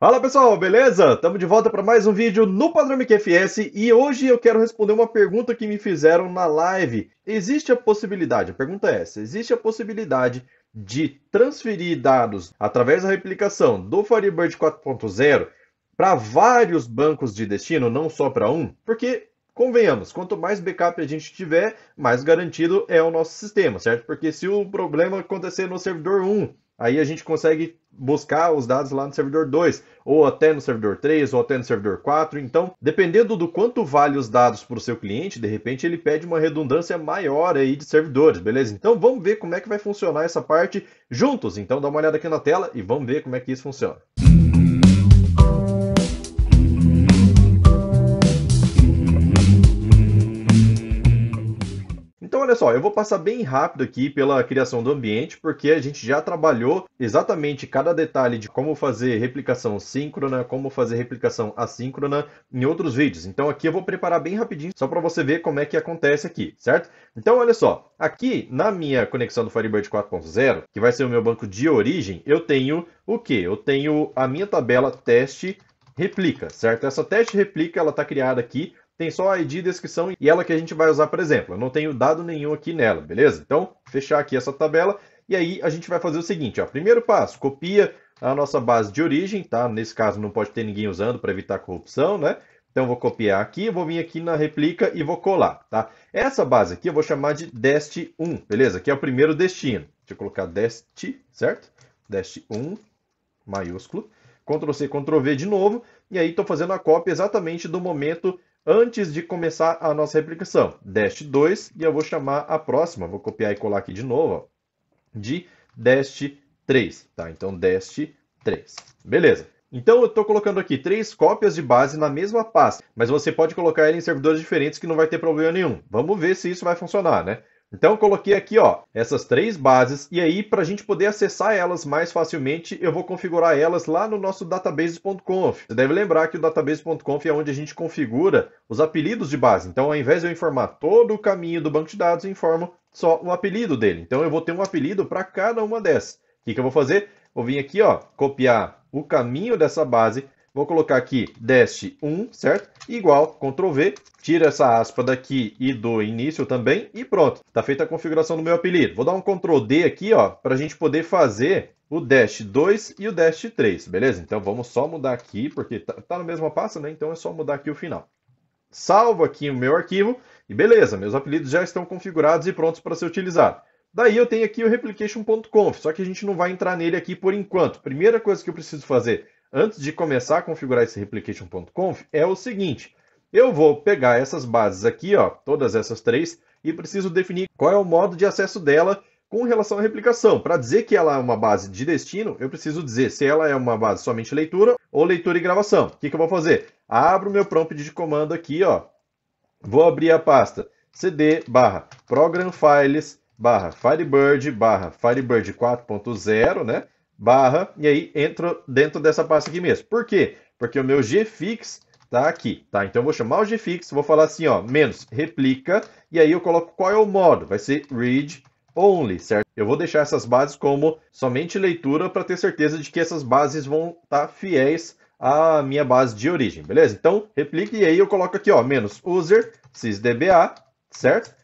Fala pessoal, beleza? Estamos de volta para mais um vídeo no padrão FS e hoje eu quero responder uma pergunta que me fizeram na live. Existe a possibilidade, a pergunta é essa, existe a possibilidade de transferir dados através da replicação do Firebird 4.0 para vários bancos de destino, não só para um? Porque, convenhamos, quanto mais backup a gente tiver, mais garantido é o nosso sistema, certo? Porque se o problema acontecer no servidor 1, aí a gente consegue buscar os dados lá no servidor 2, ou até no servidor 3, ou até no servidor 4. Então, dependendo do quanto vale os dados para o seu cliente, de repente ele pede uma redundância maior aí de servidores, beleza? Então, vamos ver como é que vai funcionar essa parte juntos. Então, dá uma olhada aqui na tela e vamos ver como é que isso funciona. olha só, eu vou passar bem rápido aqui pela criação do ambiente, porque a gente já trabalhou exatamente cada detalhe de como fazer replicação síncrona, como fazer replicação assíncrona em outros vídeos. Então aqui eu vou preparar bem rapidinho, só para você ver como é que acontece aqui, certo? Então olha só, aqui na minha conexão do Firebird 4.0, que vai ser o meu banco de origem, eu tenho o que? Eu tenho a minha tabela teste replica, certo? Essa teste replica, ela está criada aqui tem só a ID, descrição e ela que a gente vai usar por exemplo. Eu não tenho dado nenhum aqui nela, beleza? Então, fechar aqui essa tabela e aí a gente vai fazer o seguinte, ó. Primeiro passo, copia a nossa base de origem, tá? Nesse caso não pode ter ninguém usando para evitar corrupção, né? Então vou copiar aqui, vou vir aqui na replica e vou colar, tá? Essa base aqui eu vou chamar de dest1, beleza? Que é o primeiro destino. Deixa eu colocar dest, certo? Dest1 maiúsculo. Ctrl C, Ctrl V de novo. E aí estou fazendo a cópia exatamente do momento antes de começar a nossa replicação. Dash 2, e eu vou chamar a próxima, vou copiar e colar aqui de novo, ó, de Dash 3, tá? Então, Dash 3. Beleza. Então, eu estou colocando aqui três cópias de base na mesma pasta, mas você pode colocar ela em servidores diferentes que não vai ter problema nenhum. Vamos ver se isso vai funcionar, né? Então eu coloquei aqui ó, essas três bases e aí para a gente poder acessar elas mais facilmente, eu vou configurar elas lá no nosso database.conf. Você deve lembrar que o database.conf é onde a gente configura os apelidos de base. Então ao invés de eu informar todo o caminho do banco de dados, eu informo só o apelido dele. Então eu vou ter um apelido para cada uma dessas. O que, que eu vou fazer? Vou vir aqui, ó, copiar o caminho dessa base Vou colocar aqui dest 1, certo? Igual, Ctrl V, tira essa aspa daqui e do início também e pronto. Está feita a configuração do meu apelido. Vou dar um Ctrl D aqui, ó, para a gente poder fazer o dash 2 e o dash 3, beleza? Então vamos só mudar aqui, porque tá, tá mesmo passo, né? Então é só mudar aqui o final. Salvo aqui o meu arquivo e beleza, meus apelidos já estão configurados e prontos para ser utilizados. Daí eu tenho aqui o replication.conf, só que a gente não vai entrar nele aqui por enquanto. Primeira coisa que eu preciso fazer antes de começar a configurar esse replication.conf é o seguinte. Eu vou pegar essas bases aqui, ó, todas essas três, e preciso definir qual é o modo de acesso dela com relação à replicação. Para dizer que ela é uma base de destino, eu preciso dizer se ela é uma base somente leitura ou leitura e gravação. O que, que eu vou fazer? Abro meu prompt de comando aqui, ó. Vou abrir a pasta cd barra program files barra firebird barra firebird 4.0, né? barra, e aí entro dentro dessa pasta aqui mesmo. Por quê? Porque o meu gfix tá aqui, tá? Então eu vou chamar o gfix, vou falar assim, ó, menos replica, e aí eu coloco qual é o modo, vai ser read only, certo? Eu vou deixar essas bases como somente leitura para ter certeza de que essas bases vão estar tá fiéis à minha base de origem, beleza? Então, replica e aí eu coloco aqui, ó, menos user sysdba, certo?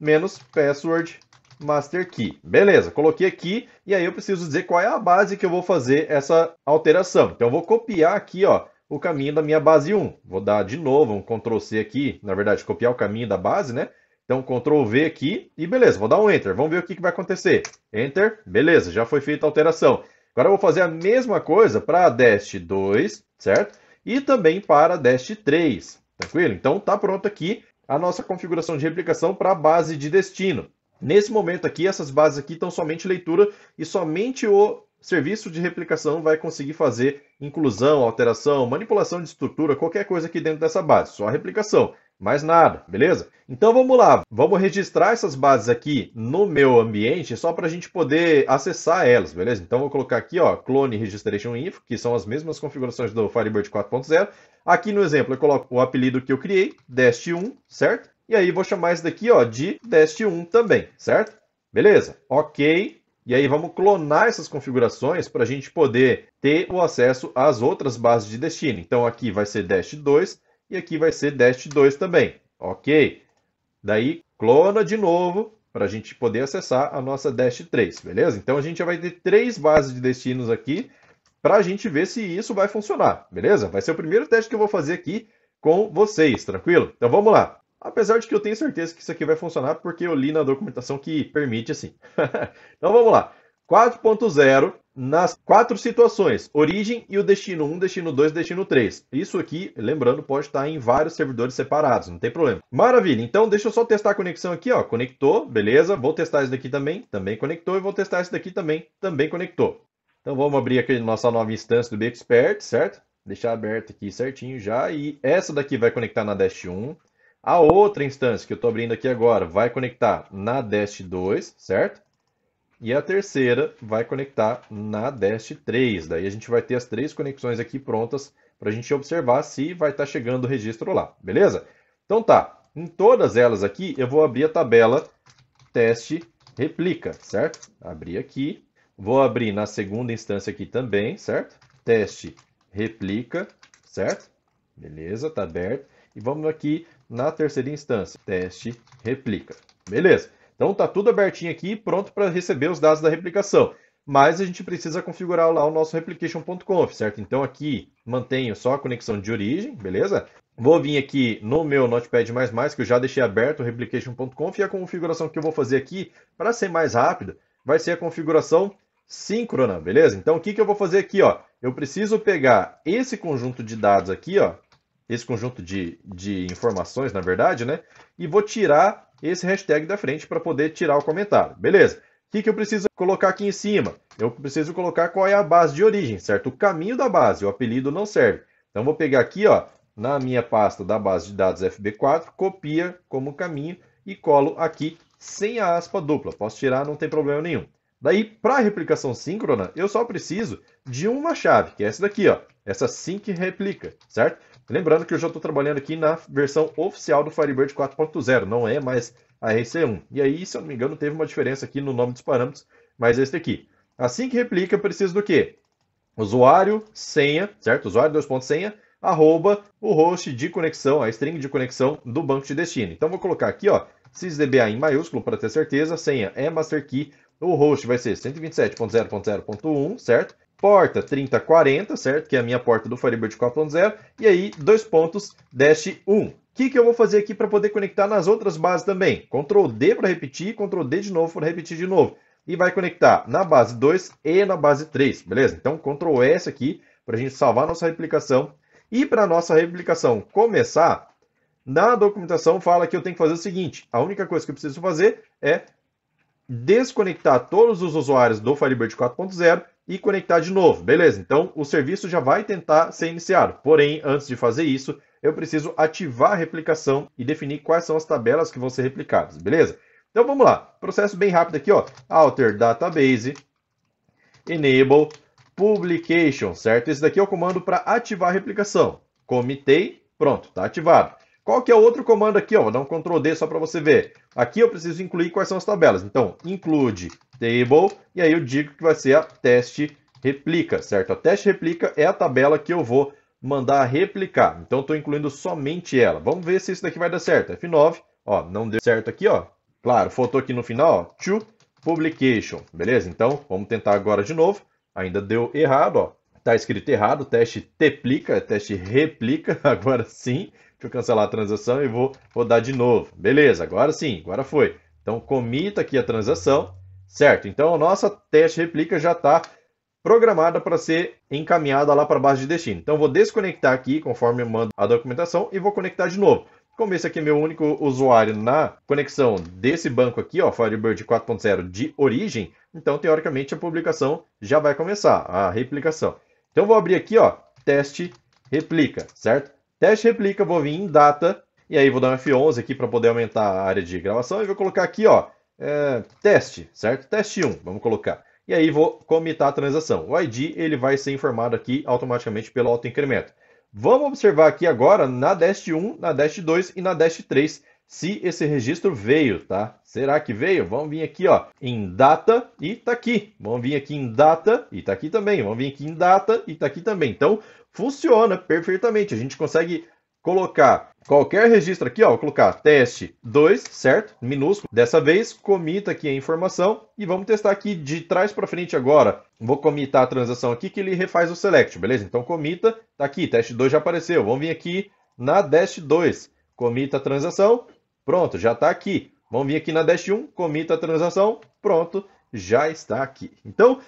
Menos password master key. Beleza, coloquei aqui e aí eu preciso dizer qual é a base que eu vou fazer essa alteração. Então eu vou copiar aqui, ó, o caminho da minha base 1. Vou dar de novo um Ctrl C aqui, na verdade, copiar o caminho da base, né? Então, Ctrl V aqui e beleza, vou dar um Enter. Vamos ver o que, que vai acontecer. Enter, beleza, já foi feita a alteração. Agora eu vou fazer a mesma coisa para a Dash 2, certo? E também para a Dash 3, tranquilo? Então, tá pronto aqui a nossa configuração de replicação para a base de destino. Nesse momento aqui, essas bases aqui estão somente leitura e somente o serviço de replicação vai conseguir fazer inclusão, alteração, manipulação de estrutura, qualquer coisa aqui dentro dessa base, só a replicação, mais nada, beleza? Então vamos lá, vamos registrar essas bases aqui no meu ambiente só para a gente poder acessar elas, beleza? Então vou colocar aqui, ó, clone registration info, que são as mesmas configurações do Firebird 4.0. Aqui no exemplo eu coloco o apelido que eu criei, dash 1, certo? E aí vou chamar isso daqui ó, de dest1 também, certo? Beleza, ok. E aí vamos clonar essas configurações para a gente poder ter o acesso às outras bases de destino. Então aqui vai ser dest2 e aqui vai ser dest2 também, ok? Daí clona de novo para a gente poder acessar a nossa dest3, beleza? Então a gente já vai ter três bases de destinos aqui para a gente ver se isso vai funcionar, beleza? Vai ser o primeiro teste que eu vou fazer aqui com vocês, tranquilo? Então vamos lá. Apesar de que eu tenho certeza que isso aqui vai funcionar, porque eu li na documentação que permite assim. então vamos lá. 4.0 nas quatro situações: origem e o destino 1, destino 2, destino 3. Isso aqui, lembrando, pode estar em vários servidores separados, não tem problema. Maravilha, então deixa eu só testar a conexão aqui, ó. Conectou, beleza. Vou testar esse daqui também, também conectou, e vou testar esse daqui também, também conectou. Então vamos abrir aqui nossa nova instância do Expert certo? Deixar aberto aqui certinho já. E essa daqui vai conectar na Dash 1, a outra instância que eu estou abrindo aqui agora vai conectar na Dash 2, certo? E a terceira vai conectar na Dash 3. Daí a gente vai ter as três conexões aqui prontas para a gente observar se vai estar tá chegando o registro lá, beleza? Então tá, em todas elas aqui eu vou abrir a tabela teste replica, certo? Abrir aqui, vou abrir na segunda instância aqui também, certo? Teste replica, certo? Beleza, está aberto. E vamos aqui na terceira instância. Teste, replica. Beleza. Então tá tudo abertinho aqui, pronto para receber os dados da replicação. Mas a gente precisa configurar lá o nosso replication.conf, certo? Então aqui mantenho só a conexão de origem, beleza? Vou vir aqui no meu Notepad++, que eu já deixei aberto o replication.conf, e a configuração que eu vou fazer aqui, para ser mais rápido, vai ser a configuração síncrona, beleza? Então o que, que eu vou fazer aqui, ó? Eu preciso pegar esse conjunto de dados aqui, ó, esse conjunto de, de informações, na verdade, né? E vou tirar esse hashtag da frente para poder tirar o comentário. Beleza. O que, que eu preciso colocar aqui em cima? Eu preciso colocar qual é a base de origem, certo? O caminho da base, o apelido não serve. Então, vou pegar aqui, ó, na minha pasta da base de dados FB4, copia como caminho e colo aqui sem a aspa dupla. Posso tirar, não tem problema nenhum. Daí, para a replicação síncrona, eu só preciso de uma chave, que é essa daqui, ó. Essa sync replica, certo? Lembrando que eu já estou trabalhando aqui na versão oficial do Firebird 4.0, não é mais a RC1. E aí, se eu não me engano, teve uma diferença aqui no nome dos parâmetros, mas esse aqui. Assim que replica, eu preciso do quê? Usuário, senha, certo? Usuário, dois pontos, senha, arroba, o host de conexão, a string de conexão do banco de destino. Então, vou colocar aqui, ó, sysdba em maiúsculo para ter certeza, senha é master key, o host vai ser 127.0.0.1, certo? porta 3040, certo? Que é a minha porta do Firebird 4.0, e aí dois pontos, dash 1. O que, que eu vou fazer aqui para poder conectar nas outras bases também? Ctrl D para repetir, Ctrl D de novo para repetir de novo. E vai conectar na base 2 e na base 3, beleza? Então, Ctrl S aqui para a gente salvar nossa replicação. E para nossa replicação começar, na documentação fala que eu tenho que fazer o seguinte, a única coisa que eu preciso fazer é desconectar todos os usuários do Firebird 4.0 e conectar de novo. Beleza, então o serviço já vai tentar ser iniciado. Porém, antes de fazer isso, eu preciso ativar a replicação e definir quais são as tabelas que vão ser replicadas, beleza? Então vamos lá, processo bem rápido aqui, ó. Alter database, enable publication, certo? Esse daqui é o comando para ativar a replicação. Comitei, pronto, está ativado. Qual que é o outro comando aqui? Ó? Vou dar um Ctrl D só para você ver. Aqui eu preciso incluir quais são as tabelas. Então, include table, e aí eu digo que vai ser a teste replica, certo? A teste replica é a tabela que eu vou mandar replicar. Então, estou incluindo somente ela. Vamos ver se isso daqui vai dar certo. F9, ó, não deu certo aqui, ó. Claro, faltou aqui no final, ó, to publication, beleza? Então, vamos tentar agora de novo. Ainda deu errado, ó. Tá escrito errado, teste teplica, teste replica, agora sim. Deixa eu cancelar a transação e vou rodar de novo. Beleza, agora sim, agora foi. Então, comita aqui a transação, certo? Então, a nossa teste replica já está programada para ser encaminhada lá para a base de destino. Então, vou desconectar aqui, conforme eu mando a documentação, e vou conectar de novo. Como esse aqui é meu único usuário na conexão desse banco aqui, ó, Firebird 4.0 de origem, então, teoricamente, a publicação já vai começar, a replicação. Então, vou abrir aqui, ó, teste replica, certo? Teste replica, vou vir em data, e aí vou dar um F11 aqui para poder aumentar a área de gravação, e vou colocar aqui, ó, é, teste, certo? Teste 1, vamos colocar. E aí vou comitar a transação. O ID ele vai ser informado aqui automaticamente pelo autoincremento. Vamos observar aqui agora na Dash 1, na Dash 2 e na Dash 3 se esse registro veio, tá? Será que veio? Vamos vir aqui, ó, em data e tá aqui. Vamos vir aqui em data e tá aqui também. Vamos vir aqui em data e tá aqui também. Então, funciona perfeitamente. A gente consegue colocar qualquer registro aqui, ó, vou colocar teste 2, certo? Minúsculo. Dessa vez, comita aqui a informação e vamos testar aqui de trás para frente agora. Vou comitar a transação aqui que ele refaz o select, beleza? Então, comita, tá aqui, teste 2 já apareceu. Vamos vir aqui na dash 2, comita a transação Pronto, já está aqui. Vamos vir aqui na Dash 1, comita a transação, pronto, já está aqui. Então,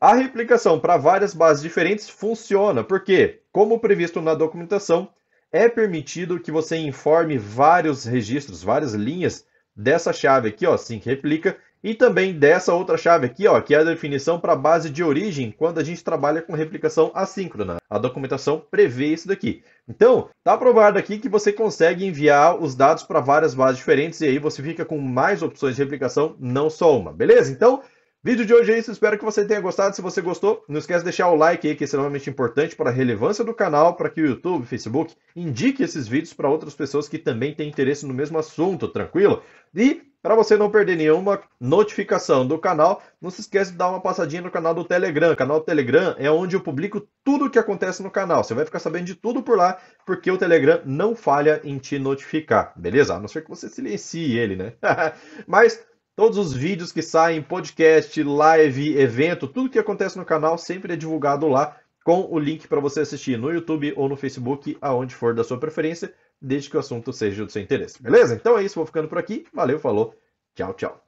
a replicação para várias bases diferentes funciona, porque, como previsto na documentação, é permitido que você informe vários registros, várias linhas dessa chave aqui, ó, assim que replica, e também dessa outra chave aqui, ó, que é a definição para base de origem quando a gente trabalha com replicação assíncrona. A documentação prevê isso daqui. Então, tá aprovado aqui que você consegue enviar os dados para várias bases diferentes e aí você fica com mais opções de replicação, não só uma, beleza? Então, vídeo de hoje é isso, espero que você tenha gostado. Se você gostou, não esquece de deixar o like aí, que é extremamente importante para a relevância do canal, para que o YouTube, Facebook indique esses vídeos para outras pessoas que também têm interesse no mesmo assunto, tranquilo? E para você não perder nenhuma notificação do canal, não se esqueça de dar uma passadinha no canal do Telegram. O canal do Telegram é onde eu publico tudo o que acontece no canal. Você vai ficar sabendo de tudo por lá, porque o Telegram não falha em te notificar, beleza? A não ser que você silencie ele, né? Mas todos os vídeos que saem, podcast, live, evento, tudo que acontece no canal sempre é divulgado lá com o link para você assistir no YouTube ou no Facebook, aonde for da sua preferência desde que o assunto seja do seu interesse. Beleza? Então é isso, vou ficando por aqui. Valeu, falou. Tchau, tchau.